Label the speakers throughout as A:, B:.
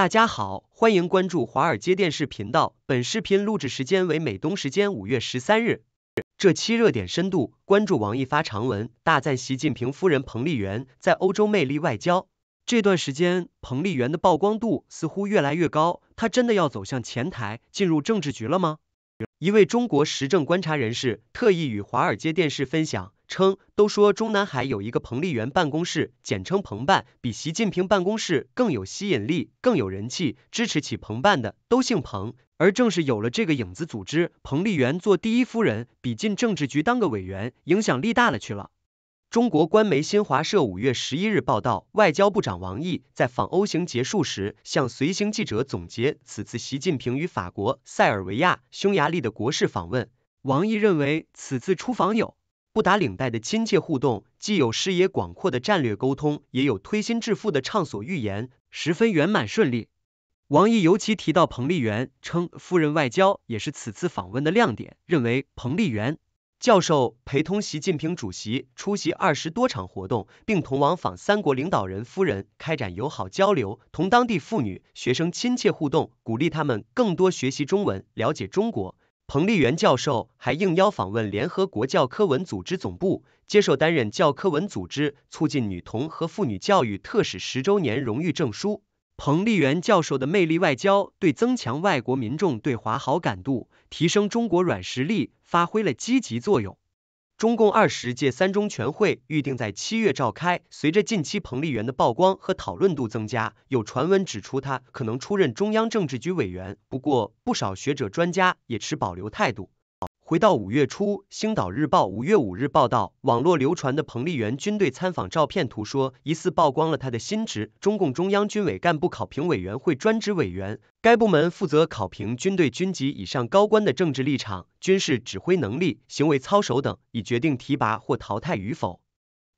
A: 大家好，欢迎关注华尔街电视频道。本视频录制时间为美东时间五月十三日。这期热点深度关注王毅发长文，大赞习近平夫人彭丽媛在欧洲魅力外交。这段时间，彭丽媛的曝光度似乎越来越高，她真的要走向前台，进入政治局了吗？一位中国时政观察人士特意与华尔街电视分享。称都说中南海有一个彭丽媛办公室，简称彭办，比习近平办公室更有吸引力，更有人气。支持起彭办的都姓彭，而正是有了这个影子组织，彭丽媛做第一夫人，比进政治局当个委员影响力大了去了。中国官媒新华社五月十一日报道，外交部长王毅在访欧行结束时，向随行记者总结此次习近平与法国、塞尔维亚、匈牙利的国事访问。王毅认为，此次出访有。不打领带的亲切互动，既有视野广阔的战略沟通，也有推心置腹的畅所欲言，十分圆满顺利。王毅尤其提到彭丽媛称，夫人外交也是此次访问的亮点，认为彭丽媛教授陪同习近平主席出席二十多场活动，并同往访三国领导人夫人开展友好交流，同当地妇女、学生亲切互动，鼓励他们更多学习中文，了解中国。彭丽媛教授还应邀访问联合国教科文组织总部，接受担任教科文组织促进女童和妇女教育特使十周年荣誉证书。彭丽媛教授的魅力外交，对增强外国民众对华好感度、提升中国软实力，发挥了积极作用。中共二十届三中全会预定在七月召开。随着近期彭丽媛的曝光和讨论度增加，有传闻指出她可能出任中央政治局委员。不过，不少学者专家也持保留态度。回到五月初，《星岛日报》五月五日报道，网络流传的彭丽媛军队参访照片图说，疑似曝光了他的新职——中共中央军委干部考评委员会专职委员。该部门负责考评军队军级以上高官的政治立场、军事指挥能力、行为操守等，以决定提拔或淘汰与否。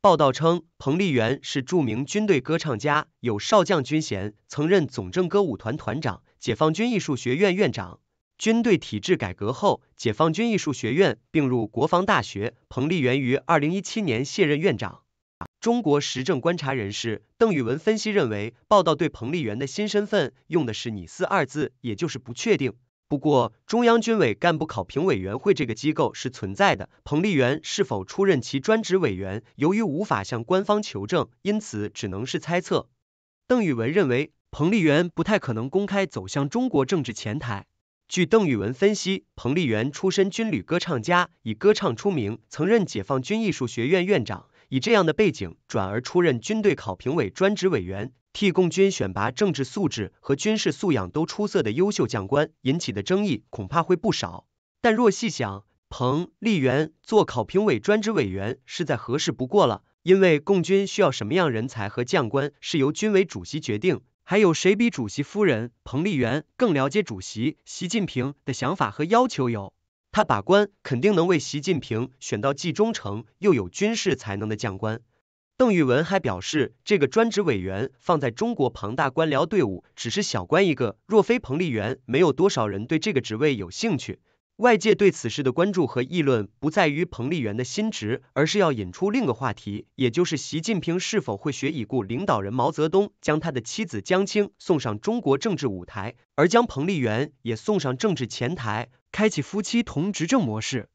A: 报道称，彭丽媛是著名军队歌唱家，有少将军衔，曾任总政歌舞团团长、解放军艺术学院院长。军队体制改革后，解放军艺术学院并入国防大学。彭丽媛于二零一七年卸任院长。中国时政观察人士邓宇文分析认为，报道对彭丽媛的新身份用的是“拟四二字，也就是不确定。不过，中央军委干部考评委员会这个机构是存在的，彭丽媛是否出任其专职委员，由于无法向官方求证，因此只能是猜测。邓宇文认为，彭丽媛不太可能公开走向中国政治前台。据邓宇文分析，彭丽媛出身军旅歌唱家，以歌唱出名，曾任解放军艺术学院院长。以这样的背景转而出任军队考评委专职委员，替共军选拔政治素质和军事素养都出色的优秀将官，引起的争议恐怕会不少。但若细想，彭丽媛做考评委专职委员是再合适不过了，因为共军需要什么样人才和将官，是由军委主席决定。还有谁比主席夫人彭丽媛更了解主席习近平的想法和要求？有他把关，肯定能为习近平选到既忠诚又有军事才能的将官。邓宇文还表示，这个专职委员放在中国庞大官僚队伍，只是小官一个，若非彭丽媛，没有多少人对这个职位有兴趣。外界对此事的关注和议论不在于彭丽媛的新职，而是要引出另一个话题，也就是习近平是否会学已故领导人毛泽东，将他的妻子江青送上中国政治舞台，而将彭丽媛也送上政治前台，开启夫妻同执政模式。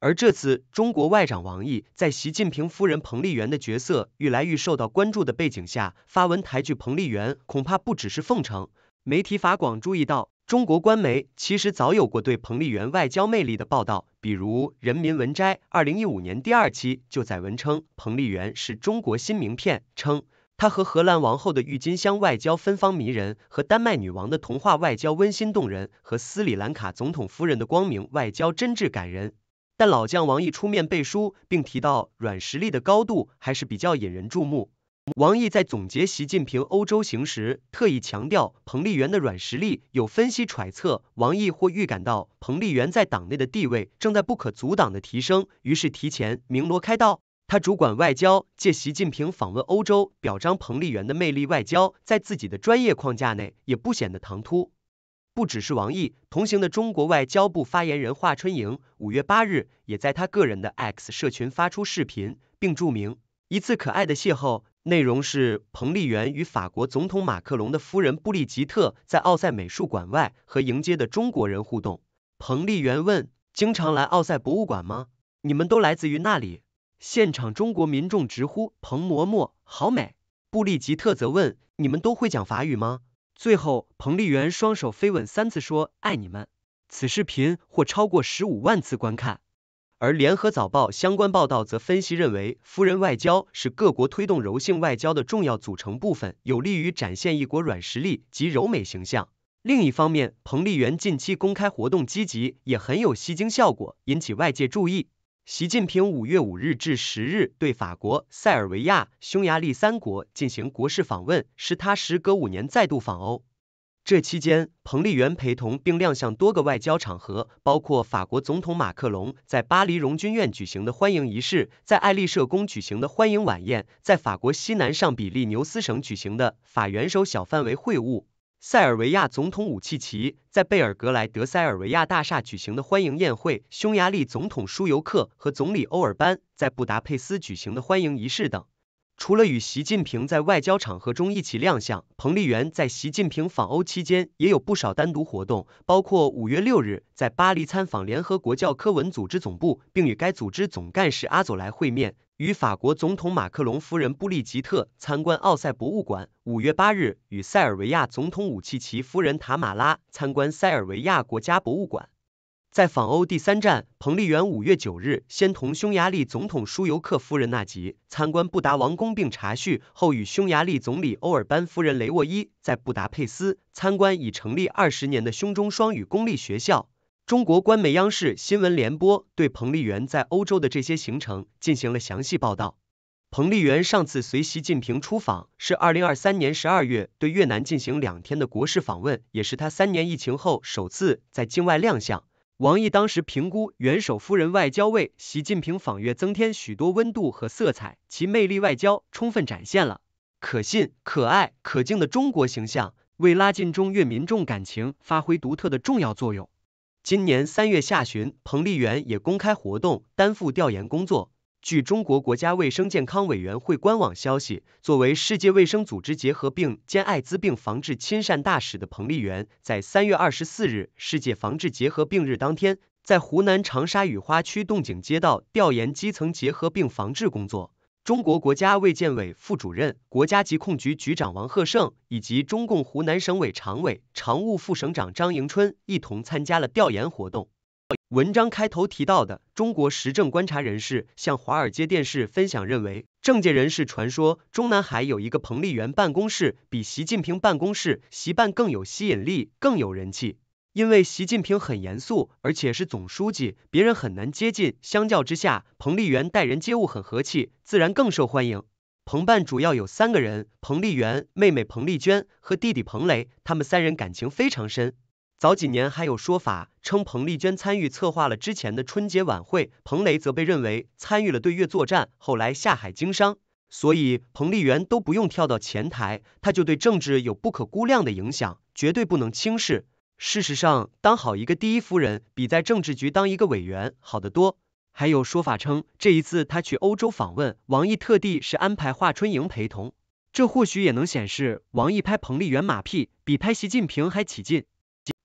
A: 而这次中国外长王毅在习近平夫人彭丽媛的角色愈来愈受到关注的背景下发文抬举彭丽媛，恐怕不只是奉承。媒体法广注意到。中国官媒其实早有过对彭丽媛外交魅力的报道，比如《人民文摘》2015年第二期就载文称，彭丽媛是中国新名片，称她和荷兰王后的郁金香外交芬芳迷人，和丹麦女王的童话外交温馨动人，和斯里兰卡总统夫人的光明外交真挚感人。但老将王毅出面背书，并提到软实力的高度，还是比较引人注目。王毅在总结习近平欧洲行时，特意强调彭丽媛的软实力。有分析揣测，王毅或预感到彭丽媛在党内的地位正在不可阻挡的提升，于是提前鸣锣开道。他主管外交，借习近平访问欧洲，表彰彭丽媛的魅力外交，在自己的专业框架内也不显得唐突。不只是王毅，同行的中国外交部发言人华春莹，五月八日也在他个人的 X 社群发出视频，并注明一次可爱的邂逅。内容是彭丽媛与法国总统马克龙的夫人布丽吉特在奥赛美术馆外和迎接的中国人互动。彭丽媛问：“经常来奥赛博物馆吗？你们都来自于那里？”现场中国民众直呼“彭嬷嬷好美”。布丽吉特则问：“你们都会讲法语吗？”最后，彭丽媛双手飞吻三次，说“爱你们”。此视频获超过十五万次观看。而联合早报相关报道则分析认为，夫人外交是各国推动柔性外交的重要组成部分，有利于展现一国软实力及柔美形象。另一方面，彭丽媛近期公开活动积极，也很有吸睛效果，引起外界注意。习近平五月五日至十日对法国、塞尔维亚、匈牙利三国进行国事访问，是他时隔五年再度访欧。这期间，彭丽媛陪同并亮相多个外交场合，包括法国总统马克龙在巴黎荣军院举行的欢迎仪式，在爱丽舍宫举行的欢迎晚宴，在法国西南上比利牛斯省举行的法元首小范围会晤，塞尔维亚总统武契奇在贝尔格莱德塞尔维亚大厦举行的欢迎宴会，匈牙利总统舒尤克和总理欧尔班在布达佩斯举行的欢迎仪式等。除了与习近平在外交场合中一起亮相，彭丽媛在习近平访欧期间也有不少单独活动，包括五月六日在巴黎参访联合国教科文组织总部，并与该组织总干事阿佐莱会面；与法国总统马克龙夫人布丽吉特参观奥赛博物馆；五月八日与塞尔维亚总统武契奇夫人塔马拉参观塞尔维亚国家博物馆。在访欧第三站，彭丽媛五月九日先同匈牙利总统舒尤克夫人纳吉参观布达王宫并茶叙，后与匈牙利总理欧尔班夫人雷沃伊在布达佩斯参观已成立二十年的匈中双语公立学校。中国官媒央视新闻联播对彭丽媛在欧洲的这些行程进行了详细报道。彭丽媛上次随习近平出访是二零二三年十二月对越南进行两天的国事访问，也是她三年疫情后首次在境外亮相。王毅当时评估，元首夫人外交为习近平访越增添许多温度和色彩，其魅力外交充分展现了可信、可爱、可敬的中国形象，为拉近中越民众感情发挥独特的重要作用。今年三月下旬，彭丽媛也公开活动，担负调研工作。据中国国家卫生健康委员会官网消息，作为世界卫生组织结核病兼艾滋病防治亲善大使的彭丽媛，在三月二十四日世界防治结核病日当天，在湖南长沙雨花区洞井街道调研基层结核病防治工作。中国国家卫健委副主任、国家疾控局局长王贺胜以及中共湖南省委常委、常务副省长张迎春一同参加了调研活动。文章开头提到的中国时政观察人士向华尔街电视分享认为，政界人士传说中南海有一个彭丽媛办公室比习近平办公室习办更有吸引力、更有人气，因为习近平很严肃，而且是总书记，别人很难接近。相较之下，彭丽媛待人接物很和气，自然更受欢迎。彭办主要有三个人：彭丽媛、妹妹彭丽娟和弟弟彭雷，他们三人感情非常深。早几年还有说法称彭丽娟参与策划了之前的春节晚会，彭雷则被认为参与了对越作战，后来下海经商。所以彭丽媛都不用跳到前台，他就对政治有不可估量的影响，绝对不能轻视。事实上，当好一个第一夫人，比在政治局当一个委员好得多。还有说法称这一次他去欧洲访问，王毅特地是安排华春莹陪同，这或许也能显示王毅拍彭丽媛马屁比拍习近平还起劲。